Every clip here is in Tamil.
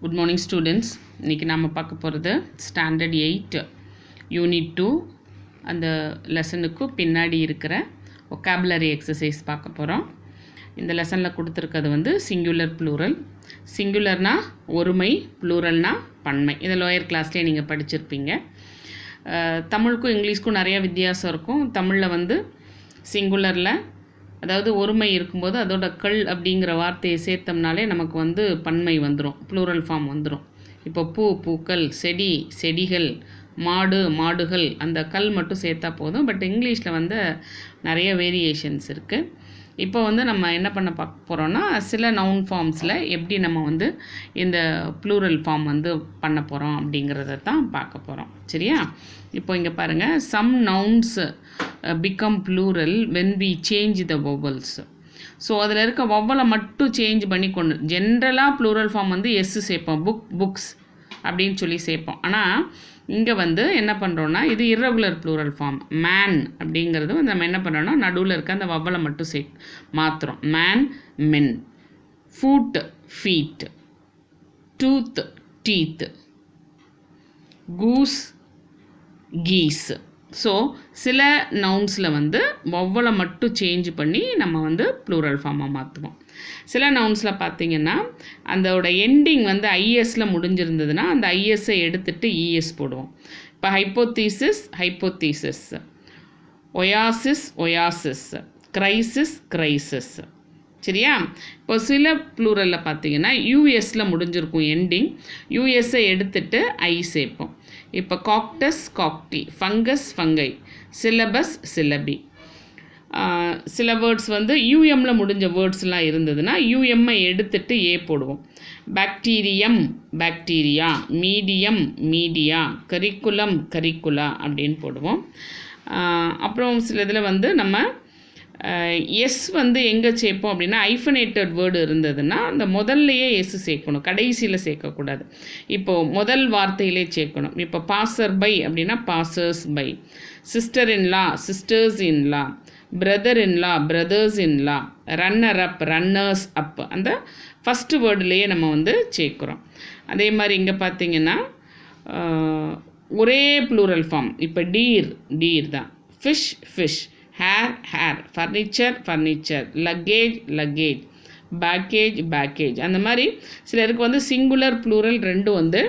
குட் மார்னிங் ஸ்டூடெண்ட்ஸ் இன்றைக்கி நம்ம பார்க்க போகிறது ஸ்டாண்டர்ட் எயிட் யூனிட் டூ அந்த லெசனுக்கு பின்னாடி இருக்கிற ஒக்காபுலரி எக்ஸசைஸ் பார்க்க போகிறோம் இந்த லெசனில் கொடுத்துருக்கிறது வந்து சிங்குலர் ப்ளூரல் சிங்குலர்னால் ஒருமை ப்ளூரல்னால் பன்மை இதை லோயர் கிளாஸ்லேயே நீங்கள் படிச்சிருப்பீங்க தமிழுக்கும் இங்கிலீஷ்க்கும் நிறையா வித்தியாசம் இருக்கும் தமிழில் வந்து சிங்குலரில் அதாவது ஒருமை இருக்கும்போது அதோட கள் அப்படிங்கிற வார்த்தையை சேர்த்தோம்னாலே நமக்கு வந்து பன்மை வந்துடும் ப்ளூரல் ஃபார்ம் வந்துடும் இப்போ பூ பூக்கள் செடி செடிகள் மாடு மாடுகள் அந்த கல் மட்டும் சேர்த்தா போதும் பட் இங்கிலீஷில் வந்து நிறைய வேரியேஷன்ஸ் இருக்குது இப்போ வந்து நம்ம என்ன பண்ண பார்க்க போகிறோன்னா சில நவுன் ஃபார்ம்ஸில் எப்படி நம்ம வந்து இந்த ப்ளூரல் ஃபார்ம் வந்து பண்ண போகிறோம் அப்படிங்கிறத தான் பார்க்க போகிறோம் சரியா இப்போ இங்கே பாருங்கள் some nouns become plural when we change the vowels so அதில் இருக்க ஒவ்வொலை மட்டும் சேஞ்ச் பண்ணி கொண்டு ஜென்ரலாக ப்ளூரல் ஃபார்ம் வந்து எஸ்ஸு சேர்ப்போம் புக் புக்ஸ் அப்படின்னு சொல்லி சேர்ப்போம் ஆனால் இங்கே வந்து என்ன பண்ணுறோன்னா இது இர்ரெகுலர் ப்ளூரல் ஃபார்ம் மேன் அப்படிங்கிறது வந்து நம்ம என்ன பண்ணுறோன்னா நடுவில் இருக்க அந்த வவ்வலை மட்டும் சே மாத்திரம் man men foot feet tooth teeth goose geese so சில நவுன்ஸில் வந்து வவ்வலை மட்டும் சேஞ்ச் பண்ணி நம்ம வந்து ப்ளூரல் ஃபார்மாக மாற்றுவோம் சில நவுன்ஸில் பார்த்தீங்கன்னா அதோட எண்டிங் வந்து ஐஎஸில் முடிஞ்சிருந்ததுன்னா அந்த ஐஎஸ்ஸை எடுத்துகிட்டு இஎஸ் e போடுவோம் இப்போ hypothesis hypothesis oasis oasis crisis crisis சரியா இப்போ சில ப்ளூரலில் பார்த்தீங்கன்னா யூஎஸில் முடிஞ்சிருக்கும் எண்டிங் யூஎஸை எடுத்துட்டு ஐ சேர்ப்போம் இப்போ cactus cacti fungus fungi syllabus syllabi சில வேர்ட்ஸ் வந்து யூஎம்மில் முடிஞ்ச வேர்ட்ஸ்லாம் இருந்ததுன்னா யூஎம்மை எடுத்துட்டு ஏ போடுவோம் bacterium bacteria medium media curriculum curricula அப்படின்னு போடுவோம் அப்புறம் சில இதில் வந்து நம்ம எஸ் வந்து எங்கே சேர்ப்போம் அப்படின்னா ஐஃபனேட்டட் வேர்டு இருந்ததுன்னா அந்த முதல்லையே எஸ் சேர்க்கணும் கடைசியில் சேர்க்கக்கூடாது இப்போது முதல் வார்த்தையிலே சேர்க்கணும் இப்போ பாசர் பை அப்படின்னா passers by sister in law sisters in law brother in law brothers in law runner up runners up அந்த ஃபஸ்ட்டு வேர்டுலேயே நம்ம வந்து சேர்க்குறோம் அதே மாதிரி இங்கே பார்த்தீங்கன்னா ஒரே ப்ளூரல் ஃபார்ம் இப்போ டீர் டீர் தான் fish fish hair hair furniture furniture luggage luggage baggage baggage அந்த மாதிரி சிலருக்கு வந்து சிங்குலர் ப்ளூரல் ரெண்டும் வந்து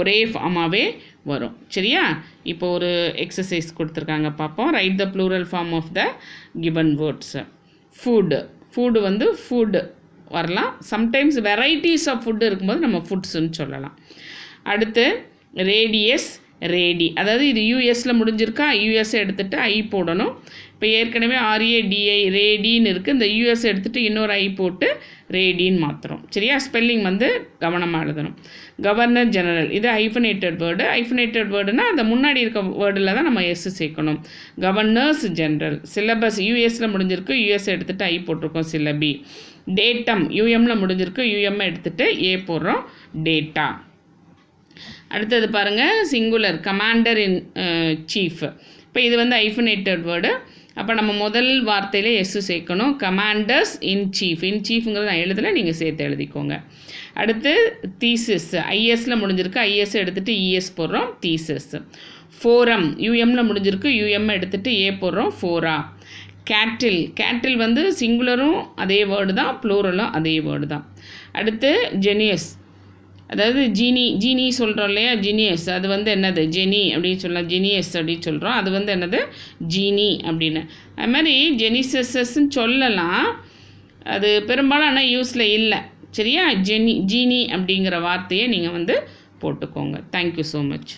ஒரே ஃபார்மாகவே வரும் சரியா இப்போ ஒரு எக்ஸசைஸ் கொடுத்துருக்காங்க பார்ப்போம் write the plural form of the given words food food வந்து ஃபுட்டு வரலாம் சம்டைம்ஸ் வெரைட்டிஸ் ஆஃப் ஃபுட்டு இருக்கும்போது நம்ம ஃபுட்ஸுன்னு சொல்லலாம் அடுத்து ரேடியஸ் ரேடி அதாவது இது யூஎஸில் முடிஞ்சிருக்கா யூஎஸ் எடுத்துகிட்டு ஐ போடணும் இப்போ ஏற்கனவே ஆர்ஏடிஐ ரேடின்னு இருக்குது இந்த யூஎஸ் எடுத்துகிட்டு இன்னொரு ஐ போட்டு ரேடின்னு மாற்றுறோம் சரியா ஸ்பெல்லிங் வந்து கவனமாக எழுதணும் கவர்னர் ஜெனரல் இது ஐஃபனேட்டட் வேர்டு ஐஃபனேட்டட் வேர்டுனால் அந்த முன்னாடி இருக்க வேர்டில் தான் நம்ம எஸ் சேர்க்கணும் கவர்னர்ஸ் ஜெனரல் சிலபஸ் யூஎஸில் முடிஞ்சிருக்கு யூஎஸ் எடுத்துகிட்டு ஐ போட்டிருக்கோம் சிலபி டேட்டம் யூஎம்மில் முடிஞ்சிருக்கு யூஎம்மை எடுத்துகிட்டு ஏ போடுறோம் டேட்டா அடுத்தது பாருங்கள் சிங்குலர் கமாண்டர் இன் சீஃப் இப்போ இது வந்து ஐஃபினேட்டட் வேர்டு அப்போ நம்ம முதல் வார்த்தையில் எஸ்ஸு சேர்க்கணும் கமாண்டர்ஸ் இன் சீஃப் இன் சீஃப்ங்கிறது நான் எழுதலை நீங்கள் சேர்த்து எழுதிக்கோங்க அடுத்து தீசஸ் ஐஎஸ்சில் முடிஞ்சிருக்கு ஐஎஸ் எடுத்துகிட்டு இஎஸ் e போடுறோம் தீசஸ் ஃபோரம் யூஎம்மில் முடிஞ்சிருக்கு யூஎம் எடுத்துகிட்டு ஏ போடுறோம் ஃபோரா கேட்டில் கேட்டில் வந்து சிங்குலரும் அதே வேர்டு தான் ப்ளூரலும் அதே வேர்டு தான் அடுத்து ஜெனியஸ் அதாவது ஜீனி ஜீனி சொல்கிறோம் இல்லையா ஜீனியஸ் அது வந்து என்னது ஜெனி அப்படின்னு சொல்லலாம் ஜெனியஸ் அப்படின்னு சொல்கிறோம் அது வந்து என்னது ஜீனி அப்படின்னு அது மாதிரி ஜெனிசஸ்ன்னு சொல்லலாம் அது பெரும்பாலும் ஆனால் யூஸில் இல்லை சரியா ஜெனி ஜீனி அப்படிங்கிற வார்த்தையை நீங்கள் வந்து போட்டுக்கோங்க தேங்க்யூ ஸோ மச்